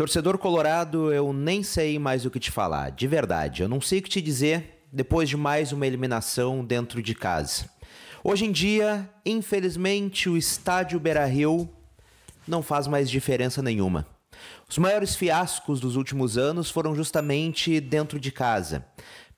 Torcedor colorado, eu nem sei mais o que te falar, de verdade. Eu não sei o que te dizer depois de mais uma eliminação dentro de casa. Hoje em dia, infelizmente, o estádio Beira-Rio não faz mais diferença nenhuma. Os maiores fiascos dos últimos anos foram justamente dentro de casa.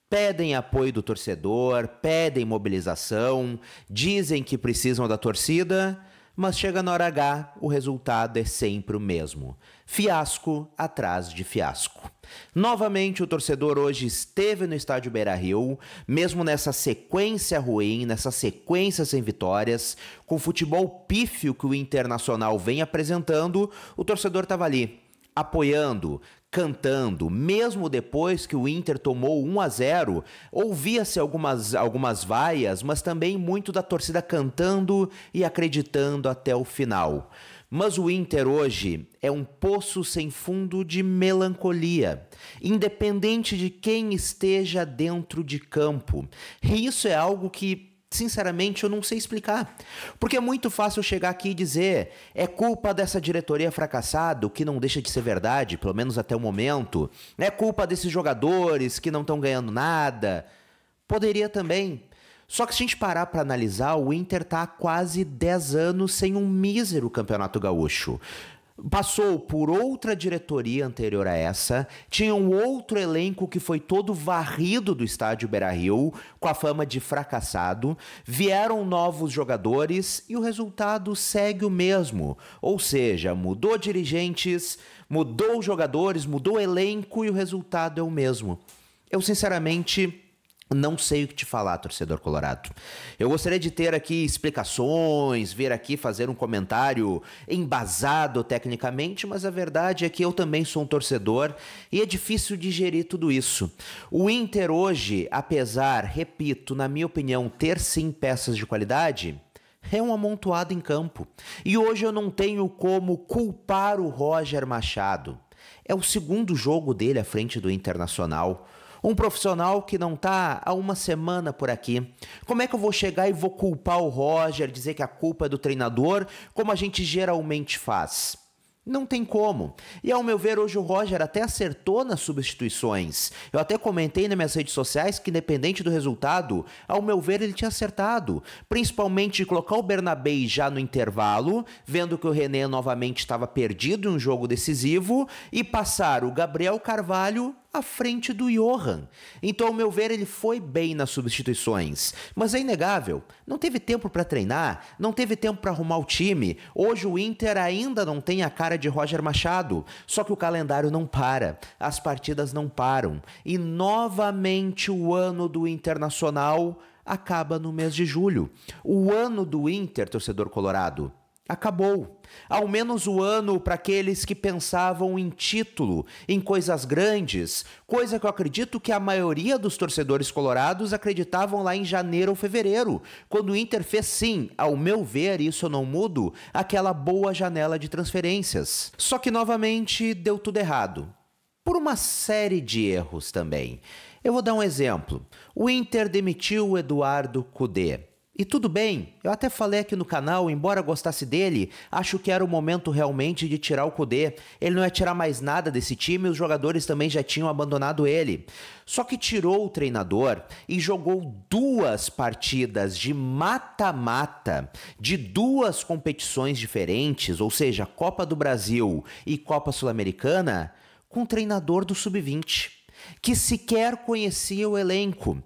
Pedem apoio do torcedor, pedem mobilização, dizem que precisam da torcida mas chega na hora H, o resultado é sempre o mesmo. Fiasco atrás de fiasco. Novamente, o torcedor hoje esteve no estádio Beira Rio, mesmo nessa sequência ruim, nessa sequência sem vitórias, com o futebol pífio que o Internacional vem apresentando, o torcedor estava ali apoiando, cantando, mesmo depois que o Inter tomou 1 a 0, ouvia-se algumas algumas vaias, mas também muito da torcida cantando e acreditando até o final. Mas o Inter hoje é um poço sem fundo de melancolia, independente de quem esteja dentro de campo. E isso é algo que sinceramente, eu não sei explicar. Porque é muito fácil chegar aqui e dizer é culpa dessa diretoria fracassada, o que não deixa de ser verdade, pelo menos até o momento. É culpa desses jogadores que não estão ganhando nada. Poderia também. Só que se a gente parar para analisar, o Inter tá há quase 10 anos sem um mísero Campeonato Gaúcho passou por outra diretoria anterior a essa, tinha um outro elenco que foi todo varrido do estádio Beira-Rio, com a fama de fracassado, vieram novos jogadores e o resultado segue o mesmo. Ou seja, mudou dirigentes, mudou jogadores, mudou elenco e o resultado é o mesmo. Eu sinceramente não sei o que te falar, torcedor colorado. Eu gostaria de ter aqui explicações, vir aqui fazer um comentário embasado tecnicamente, mas a verdade é que eu também sou um torcedor e é difícil digerir tudo isso. O Inter hoje, apesar, repito, na minha opinião, ter sim peças de qualidade, é um amontoado em campo. E hoje eu não tenho como culpar o Roger Machado. É o segundo jogo dele à frente do Internacional. Um profissional que não tá há uma semana por aqui. Como é que eu vou chegar e vou culpar o Roger, dizer que a culpa é do treinador, como a gente geralmente faz? Não tem como. E ao meu ver, hoje o Roger até acertou nas substituições. Eu até comentei nas minhas redes sociais que, independente do resultado, ao meu ver, ele tinha acertado. Principalmente de colocar o Bernabei já no intervalo, vendo que o René novamente estava perdido em um jogo decisivo, e passar o Gabriel Carvalho à frente do Johan. Então, ao meu ver, ele foi bem nas substituições. Mas é inegável, não teve tempo para treinar, não teve tempo para arrumar o time. Hoje o Inter ainda não tem a cara de Roger Machado. Só que o calendário não para, as partidas não param. E novamente o ano do Internacional acaba no mês de julho. O ano do Inter, torcedor colorado acabou. Ao menos o ano para aqueles que pensavam em título, em coisas grandes, coisa que eu acredito que a maioria dos torcedores colorados acreditavam lá em janeiro ou fevereiro, quando o Inter fez sim, ao meu ver, isso eu não mudo, aquela boa janela de transferências. Só que novamente deu tudo errado. Por uma série de erros também. Eu vou dar um exemplo. O Inter demitiu o Eduardo Cudê e tudo bem, eu até falei aqui no canal, embora gostasse dele, acho que era o momento realmente de tirar o Kudê. Ele não ia tirar mais nada desse time, os jogadores também já tinham abandonado ele. Só que tirou o treinador e jogou duas partidas de mata-mata de duas competições diferentes, ou seja, Copa do Brasil e Copa Sul-Americana, com o treinador do Sub-20, que sequer conhecia o elenco.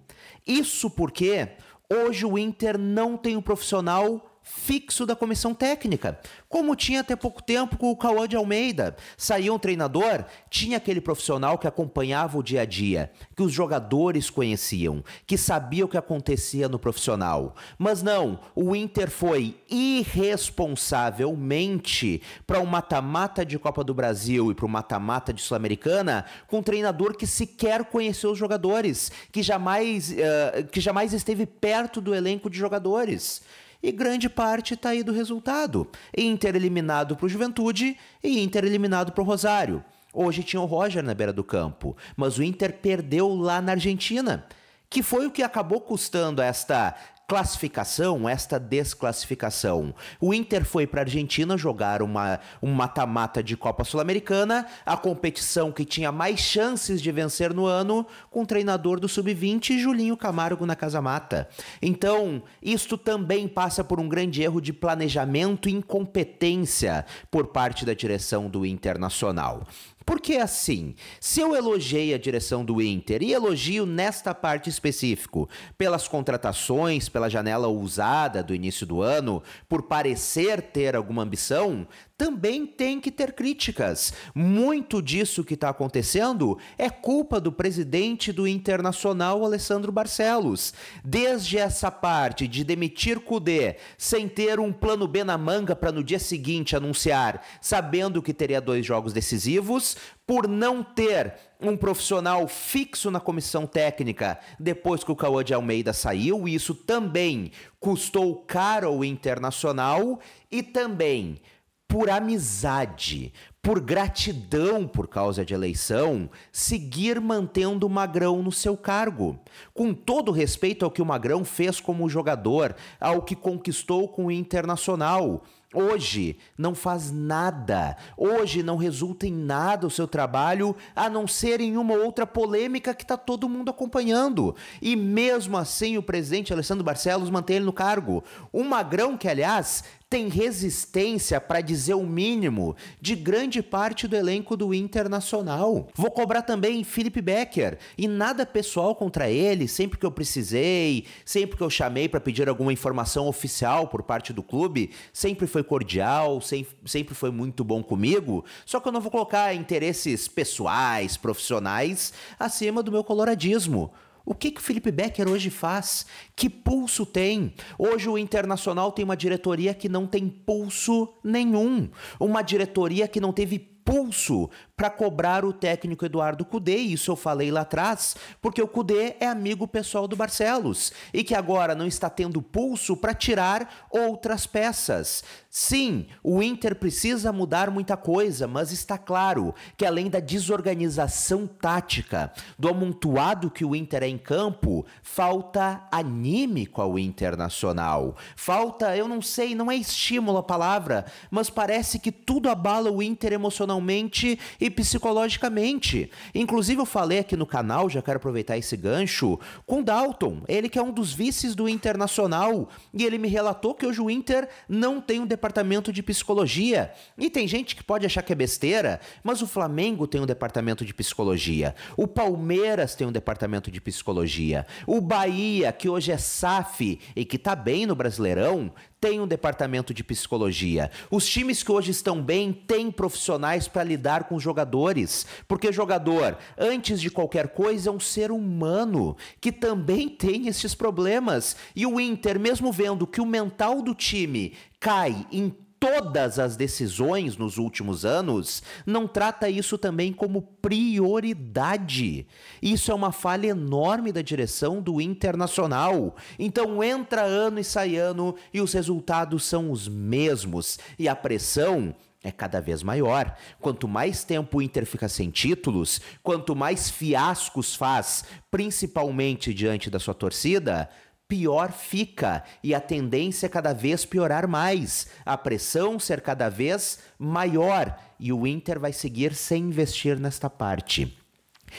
Isso porque Hoje o Inter não tem um profissional fixo da comissão técnica, como tinha até pouco tempo com o Cauã de Almeida. Saía um treinador, tinha aquele profissional que acompanhava o dia a dia, que os jogadores conheciam, que sabia o que acontecia no profissional. Mas não, o Inter foi irresponsavelmente para o um mata-mata de Copa do Brasil e para o mata-mata de Sul-Americana com um treinador que sequer conheceu os jogadores, que jamais, uh, que jamais esteve perto do elenco de jogadores e grande parte está aí do resultado. Inter eliminado para o Juventude e Inter eliminado para o Rosário. Hoje tinha o Roger na beira do campo, mas o Inter perdeu lá na Argentina, que foi o que acabou custando esta classificação, esta desclassificação. O Inter foi para a Argentina jogar uma um mata-mata de Copa Sul-Americana, a competição que tinha mais chances de vencer no ano, com o treinador do sub-20 Julinho Camargo na Casa Mata. Então, isto também passa por um grande erro de planejamento e incompetência por parte da direção do Internacional. Porque assim, se eu elogiei a direção do Inter e elogio nesta parte específico, pelas contratações, pela janela usada do início do ano, por parecer ter alguma ambição, também tem que ter críticas. Muito disso que está acontecendo é culpa do presidente do Internacional, Alessandro Barcelos. Desde essa parte de demitir Cudê sem ter um plano B na manga para no dia seguinte anunciar, sabendo que teria dois jogos decisivos, por não ter um profissional fixo na comissão técnica depois que o Cauã de Almeida saiu. Isso também custou caro ao Internacional e também por amizade, por gratidão por causa de eleição, seguir mantendo o Magrão no seu cargo. Com todo respeito ao que o Magrão fez como jogador, ao que conquistou com o Internacional, Hoje não faz nada. Hoje não resulta em nada o seu trabalho, a não ser em uma outra polêmica que está todo mundo acompanhando. E mesmo assim, o presidente Alessandro Barcelos mantém ele no cargo. Um magrão que, aliás, tem resistência para dizer o mínimo de grande parte do elenco do Internacional. Vou cobrar também Felipe Becker e nada pessoal contra ele, sempre que eu precisei, sempre que eu chamei para pedir alguma informação oficial por parte do clube, sempre foi cordial, sempre foi muito bom comigo, só que eu não vou colocar interesses pessoais, profissionais acima do meu coloradismo. O que, que o Felipe Becker hoje faz? Que pulso tem? Hoje o Internacional tem uma diretoria que não tem pulso nenhum. Uma diretoria que não teve pulso para cobrar o técnico Eduardo Cudê, isso eu falei lá atrás, porque o Cudê é amigo pessoal do Barcelos e que agora não está tendo pulso para tirar outras peças. Sim, o Inter precisa mudar muita coisa, mas está claro que além da desorganização tática, do amontoado que o Inter é em campo, falta anímico ao Internacional. Falta, eu não sei, não é estímulo a palavra, mas parece que tudo abala o Inter emocionalmente e e psicologicamente. Inclusive, eu falei aqui no canal, já quero aproveitar esse gancho, com Dalton, ele que é um dos vices do Internacional, e ele me relatou que hoje o Inter não tem um departamento de psicologia. E tem gente que pode achar que é besteira, mas o Flamengo tem um departamento de psicologia, o Palmeiras tem um departamento de psicologia, o Bahia, que hoje é SAF e que tá bem no Brasileirão, têm um departamento de psicologia. Os times que hoje estão bem têm profissionais para lidar com os jogadores. Porque jogador, antes de qualquer coisa, é um ser humano que também tem esses problemas. E o Inter, mesmo vendo que o mental do time cai em todas as decisões nos últimos anos, não trata isso também como prioridade. Isso é uma falha enorme da direção do Internacional. Então entra ano e sai ano e os resultados são os mesmos e a pressão é cada vez maior. Quanto mais tempo o Inter fica sem títulos, quanto mais fiascos faz, principalmente diante da sua torcida, pior fica e a tendência é cada vez piorar mais, a pressão ser cada vez maior e o Inter vai seguir sem investir nesta parte.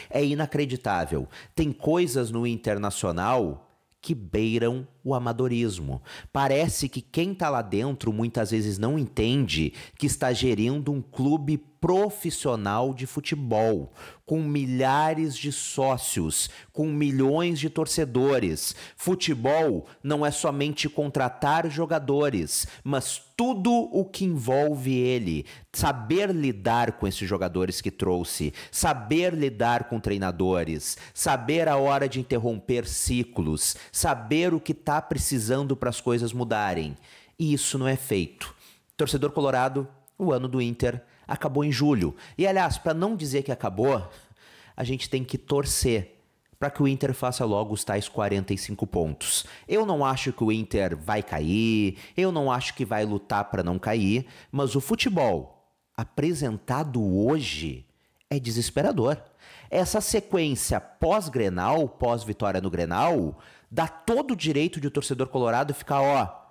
É inacreditável. Tem coisas no internacional que beiram o amadorismo. Parece que quem está lá dentro muitas vezes não entende que está gerindo um clube profissional de futebol, com milhares de sócios, com milhões de torcedores. Futebol não é somente contratar jogadores, mas tudo o que envolve ele. Saber lidar com esses jogadores que trouxe, saber lidar com treinadores, saber a hora de interromper ciclos, saber o que está está precisando para as coisas mudarem. E isso não é feito. Torcedor colorado, o ano do Inter acabou em julho. E aliás, para não dizer que acabou, a gente tem que torcer para que o Inter faça logo os tais 45 pontos. Eu não acho que o Inter vai cair, eu não acho que vai lutar para não cair, mas o futebol apresentado hoje é desesperador. Essa sequência pós-Grenal, pós-vitória no Grenal, dá todo o direito de o torcedor colorado ficar, ó,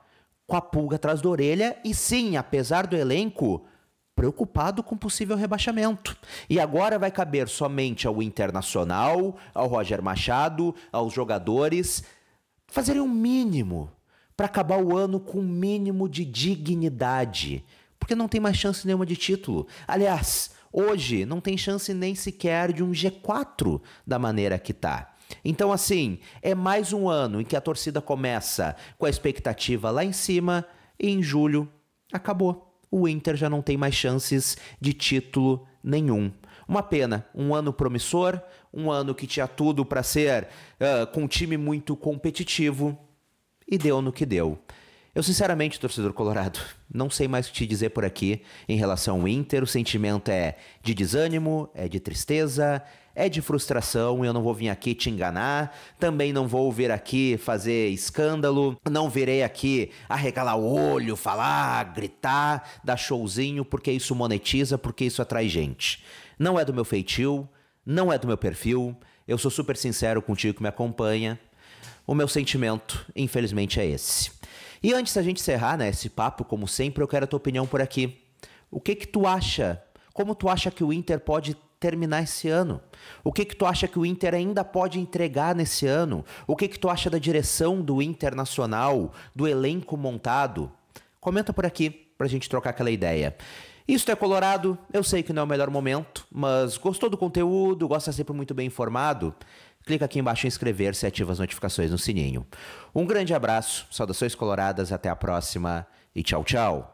com a pulga atrás da orelha e sim, apesar do elenco, preocupado com possível rebaixamento. E agora vai caber somente ao Internacional, ao Roger Machado, aos jogadores fazerem um mínimo para acabar o ano com um mínimo de dignidade, porque não tem mais chance nenhuma de título. Aliás, hoje não tem chance nem sequer de um G4 da maneira que tá. Então, assim, é mais um ano em que a torcida começa com a expectativa lá em cima e em julho acabou. O Inter já não tem mais chances de título nenhum. Uma pena, um ano promissor, um ano que tinha tudo para ser uh, com um time muito competitivo e deu no que deu. Eu, sinceramente, torcedor colorado, não sei mais o que te dizer por aqui em relação ao Inter. O sentimento é de desânimo, é de tristeza, é de frustração. Eu não vou vir aqui te enganar, também não vou vir aqui fazer escândalo, não virei aqui arregalar o olho, falar, gritar, dar showzinho, porque isso monetiza, porque isso atrai gente. Não é do meu feitio, não é do meu perfil. Eu sou super sincero contigo que me acompanha. O meu sentimento, infelizmente, é esse. E antes da gente encerrar né, esse papo, como sempre, eu quero a tua opinião por aqui. O que que tu acha? Como tu acha que o Inter pode terminar esse ano? O que que tu acha que o Inter ainda pode entregar nesse ano? O que que tu acha da direção do Internacional, do elenco montado? Comenta por aqui pra gente trocar aquela ideia. Isto é Colorado, eu sei que não é o melhor momento, mas gostou do conteúdo, gosta sempre muito bem informado? clica aqui embaixo em inscrever-se e ativa as notificações no sininho. Um grande abraço, saudações coloradas, até a próxima e tchau, tchau!